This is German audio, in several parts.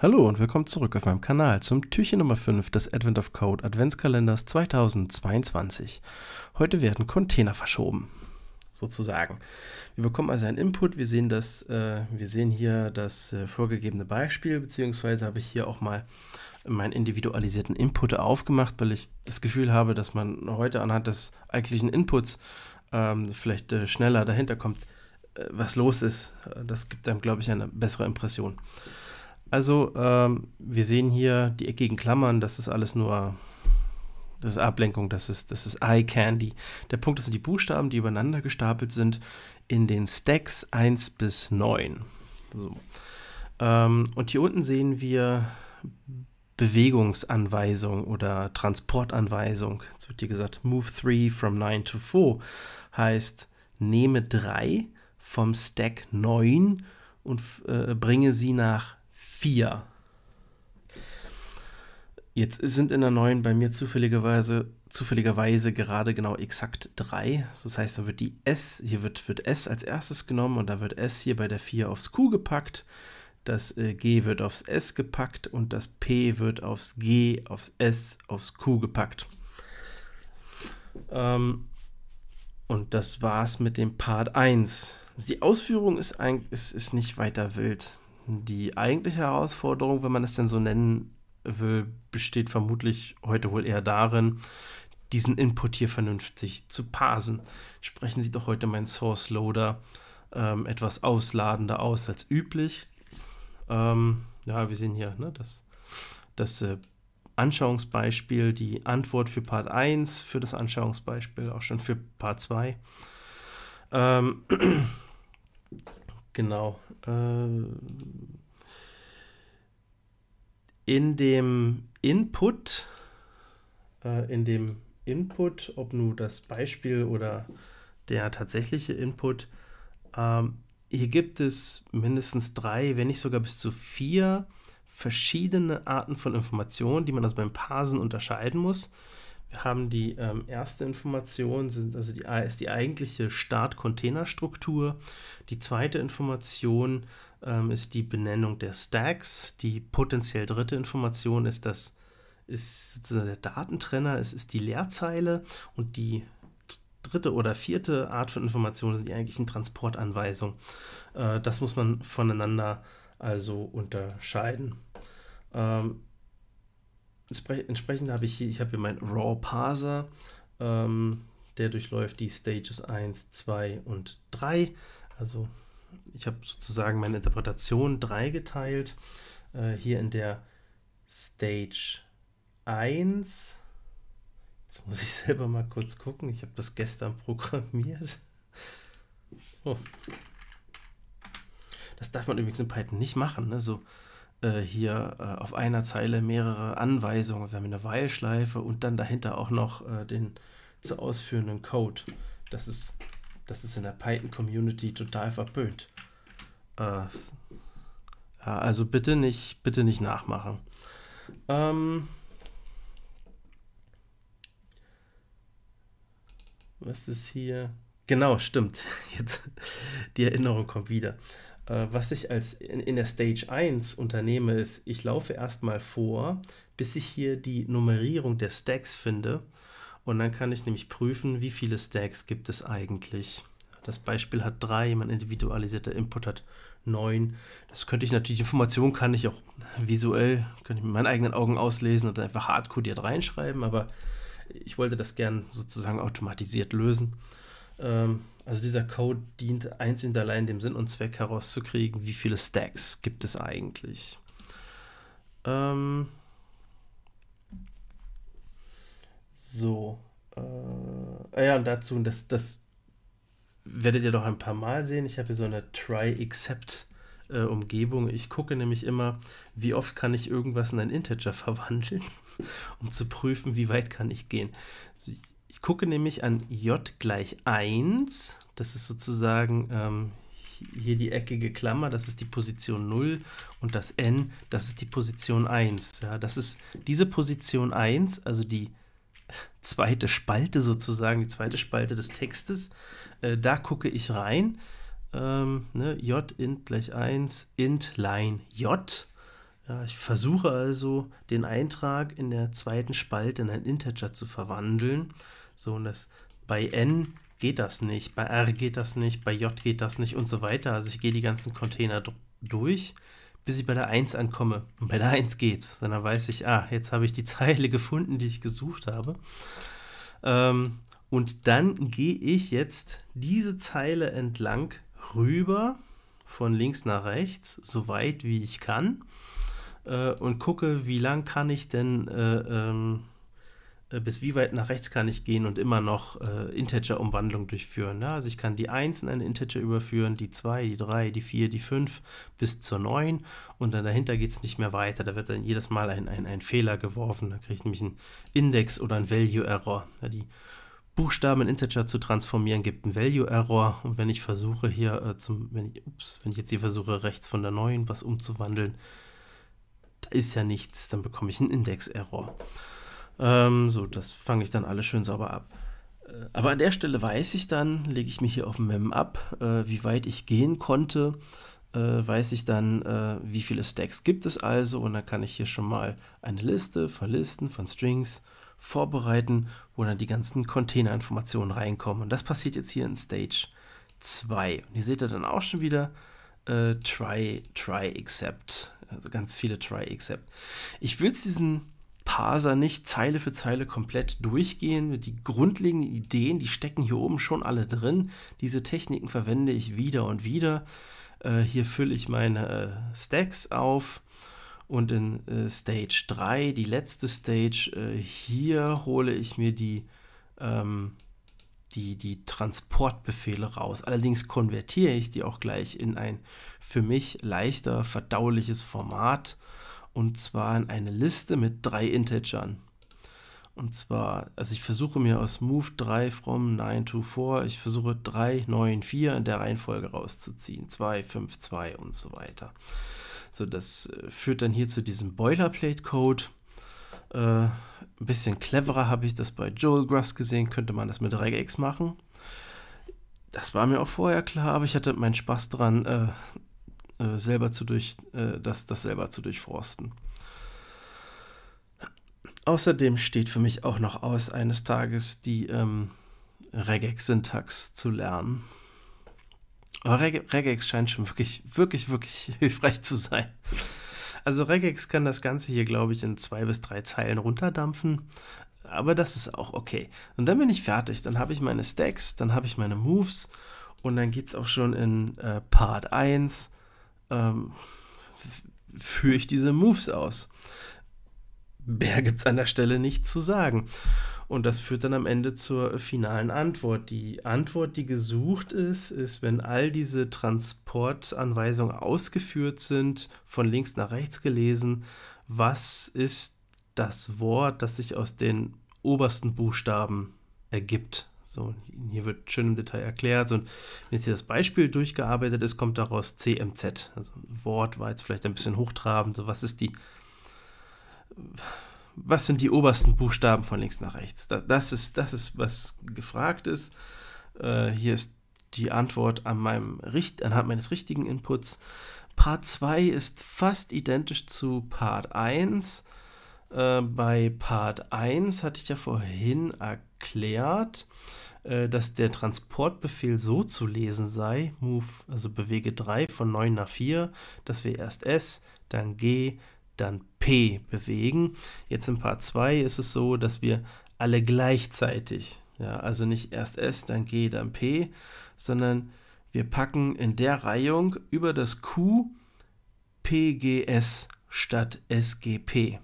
Hallo und willkommen zurück auf meinem Kanal zum Türchen Nummer 5 des Advent of Code Adventskalenders 2022. Heute werden Container verschoben, sozusagen. Wir bekommen also einen Input, wir sehen, das, äh, wir sehen hier das äh, vorgegebene Beispiel, beziehungsweise habe ich hier auch mal meinen individualisierten Input aufgemacht, weil ich das Gefühl habe, dass man heute anhand des eigentlichen Inputs ähm, vielleicht äh, schneller dahinter kommt, äh, was los ist. Das gibt einem, glaube ich, eine bessere Impression. Also, ähm, wir sehen hier die eckigen Klammern, das ist alles nur, das ist Ablenkung, das ist, das ist Eye Candy. Der Punkt, sind die Buchstaben, die übereinander gestapelt sind in den Stacks 1 bis 9. So. Ähm, und hier unten sehen wir Bewegungsanweisung oder Transportanweisung. Jetzt wird hier gesagt, move 3 from 9 to 4 heißt, nehme 3 vom Stack 9 und äh, bringe sie nach vier. Jetzt sind in der neuen bei mir zufälligerweise, zufälligerweise gerade genau exakt 3. Das heißt, da wird die S, hier wird, wird S als erstes genommen und da wird S hier bei der 4 aufs Q gepackt. Das äh, G wird aufs S gepackt und das P wird aufs G, aufs S, aufs Q gepackt. Ähm, und das war's mit dem Part 1. die Ausführung ist, ein, ist, ist nicht weiter wild. Die eigentliche Herausforderung, wenn man es denn so nennen will, besteht vermutlich heute wohl eher darin, diesen Input hier vernünftig zu parsen. Sprechen Sie doch heute meinen Source Loader ähm, etwas ausladender aus als üblich. Ähm, ja, wir sehen hier ne, das, das äh, Anschauungsbeispiel, die Antwort für Part 1, für das Anschauungsbeispiel auch schon für Part 2. Ähm, genau. Äh, in dem Input, äh, in dem Input, ob nun das Beispiel oder der tatsächliche Input, ähm, hier gibt es mindestens drei, wenn nicht sogar bis zu vier verschiedene Arten von Informationen, die man also beim Parsen unterscheiden muss. Wir haben die ähm, erste Information, sind also die, ist die eigentliche Start-Container-Struktur. Die zweite Information ähm, ist die Benennung der Stacks. Die potenziell dritte Information ist das ist sozusagen der Datentrenner, es ist die Leerzeile und die dritte oder vierte Art von Informationen sind die eigentlichen Transportanweisungen. Äh, das muss man voneinander also unterscheiden. Ähm, entsprechend habe ich hier, ich habe hier meinen Raw Parser, ähm, der durchläuft die Stages 1, 2 und 3. Also ich habe sozusagen meine Interpretation 3 geteilt. Äh, hier in der Stage 1. Jetzt muss ich selber mal kurz gucken. Ich habe das gestern programmiert. Oh. Das darf man übrigens in Python nicht machen. Ne? So, äh, hier äh, auf einer Zeile mehrere Anweisungen. Wir haben eine While-Schleife und dann dahinter auch noch äh, den zu ausführenden Code. Das ist, das ist in der Python-Community total verpönt. Äh, ja, also bitte nicht, bitte nicht nachmachen. Ähm, was ist hier? Genau, stimmt. Jetzt die Erinnerung kommt wieder. Äh, was ich als in, in, der Stage 1 unternehme, ist, ich laufe erstmal vor, bis ich hier die Nummerierung der Stacks finde. Und dann kann ich nämlich prüfen, wie viele Stacks gibt es eigentlich. Das Beispiel hat drei, mein individualisierter Input hat neun. Das könnte ich natürlich, Informationen kann ich auch visuell, könnte ich mit meinen eigenen Augen auslesen und einfach hardcodiert reinschreiben, aber ich wollte das gern sozusagen automatisiert lösen. Ähm, also dieser Code dient einzig und allein dem Sinn und Zweck herauszukriegen, wie viele Stacks gibt es eigentlich. Ähm so. Äh, ah ja, und dazu, das, das werdet ihr doch ein paar Mal sehen. Ich habe hier so eine Try-Except-Umgebung. Äh, ich gucke nämlich immer, wie oft kann ich irgendwas in ein Integer verwandeln, um zu prüfen, wie weit kann ich gehen. Also ich, ich gucke nämlich an j gleich 1. Das ist sozusagen ähm, hier die eckige Klammer, das ist die Position 0 und das n, das ist die Position 1. Ja, das ist diese Position 1, also die zweite Spalte sozusagen, die zweite Spalte des Textes. Äh, da gucke ich rein. Ähm, ne, j int gleich 1, int line j. Ja, ich versuche also, den Eintrag in der zweiten Spalte in ein Integer zu verwandeln. So, und das bei n geht das nicht, bei r geht das nicht, bei j geht das nicht und so weiter. Also ich gehe die ganzen Container durch, bis ich bei der 1 ankomme. Und bei der 1 geht's. Und dann weiß ich, ah, jetzt habe ich die Zeile gefunden, die ich gesucht habe. Ähm, und dann gehe ich jetzt diese Zeile entlang rüber, von links nach rechts, so weit wie ich kann äh, und gucke, wie lang kann ich denn, äh, ähm, äh, bis wie weit nach rechts kann ich gehen und immer noch äh, Integer-Umwandlung durchführen. Ja? Also ich kann die 1 in eine Integer überführen, die 2, die 3, die 4, die 5 bis zur 9 und dann dahinter geht es nicht mehr weiter. Da wird dann jedes Mal ein, ein, ein Fehler geworfen. Da kriege ich nämlich einen Index oder einen Value-Error. Ja, die Buchstaben in Integer zu transformieren, gibt einen Value-Error. Und wenn ich versuche hier äh, zum, wenn ich, ups, wenn ich jetzt hier versuche, rechts von der 9 was umzuwandeln, ist ja nichts, dann bekomme ich einen Index-Error. Ähm, so, das fange ich dann alles schön sauber ab. Äh, aber an der Stelle weiß ich dann, lege ich mich hier auf dem Mem ab, äh, wie weit ich gehen konnte, äh, weiß ich dann, äh, wie viele Stacks gibt es also und dann kann ich hier schon mal eine Liste von Listen, von Strings vorbereiten, wo dann die ganzen Containerinformationen reinkommen. Und das passiert jetzt hier in Stage 2. Und hier seht ihr dann auch schon wieder äh, try, try, except. Also ganz viele Try-Except. Ich will diesen Parser nicht Zeile für Zeile komplett durchgehen. Die grundlegenden Ideen, die stecken hier oben schon alle drin. Diese Techniken verwende ich wieder und wieder. Äh, hier fülle ich meine äh, Stacks auf. Und in äh, Stage 3, die letzte Stage, äh, hier hole ich mir die ähm, die, die Transportbefehle raus. Allerdings konvertiere ich die auch gleich in ein für mich leichter verdauliches Format und zwar in eine Liste mit drei Integern. Und zwar, also ich versuche mir aus Move 3 from 9 to 4, ich versuche 3, 9, 4 in der Reihenfolge rauszuziehen. 2, 5, 2 und so weiter. So, das äh, führt dann hier zu diesem Boilerplate-Code. Äh, ein bisschen cleverer habe ich das bei Joel Gruss gesehen, könnte man das mit Regex machen. Das war mir auch vorher klar, aber ich hatte meinen Spaß dran, äh, äh, selber zu durch, äh, das, das selber zu durchforsten. Außerdem steht für mich auch noch aus, eines Tages die ähm, Regex-Syntax zu lernen. Aber Regex scheint schon wirklich, wirklich, wirklich hilfreich zu sein. Also Regex kann das Ganze hier, glaube ich, in zwei bis drei Zeilen runterdampfen. Aber das ist auch okay. Und dann bin ich fertig. Dann habe ich meine Stacks, dann habe ich meine Moves und dann geht es auch schon in äh, Part 1. Ähm, führe ich diese Moves aus mehr gibt es an der Stelle nicht zu sagen. Und das führt dann am Ende zur finalen Antwort. Die Antwort, die gesucht ist, ist, wenn all diese Transportanweisungen ausgeführt sind, von links nach rechts gelesen, was ist das Wort, das sich aus den obersten Buchstaben ergibt? So, hier wird schön im Detail erklärt. Und wenn jetzt hier das Beispiel durchgearbeitet ist, kommt daraus CMZ. Also ein Wort war jetzt vielleicht ein bisschen hochtrabend. So, was ist die was sind die obersten Buchstaben von links nach rechts? Das ist, das ist was gefragt ist. Äh, hier ist die Antwort an meinem, anhand meines richtigen Inputs. Part 2 ist fast identisch zu Part 1. Äh, bei Part 1 hatte ich ja vorhin erklärt, äh, dass der Transportbefehl so zu lesen sei, Move, also bewege 3 von 9 nach 4, dass wir erst S, dann G, dann P bewegen. Jetzt in Part 2 ist es so, dass wir alle gleichzeitig, ja, also nicht erst S, dann G, dann P, sondern wir packen in der Reihung über das Q PGS statt SGP.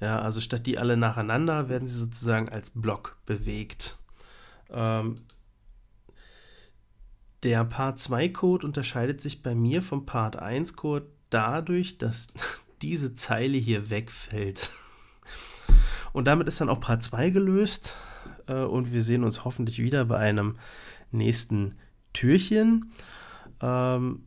Ja, also statt die alle nacheinander werden sie sozusagen als Block bewegt. Ähm, der Part 2 Code unterscheidet sich bei mir vom Part 1 Code dadurch, dass diese Zeile hier wegfällt. Und damit ist dann auch Part 2 gelöst äh, und wir sehen uns hoffentlich wieder bei einem nächsten Türchen. Ähm,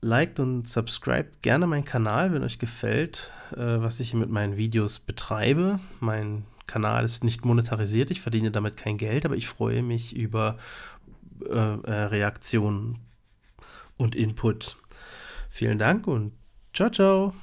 liked und subscribed gerne meinen Kanal, wenn euch gefällt, äh, was ich hier mit meinen Videos betreibe. Mein Kanal ist nicht monetarisiert, ich verdiene damit kein Geld, aber ich freue mich über äh, äh Reaktionen und Input. Vielen Dank und ciao, ciao.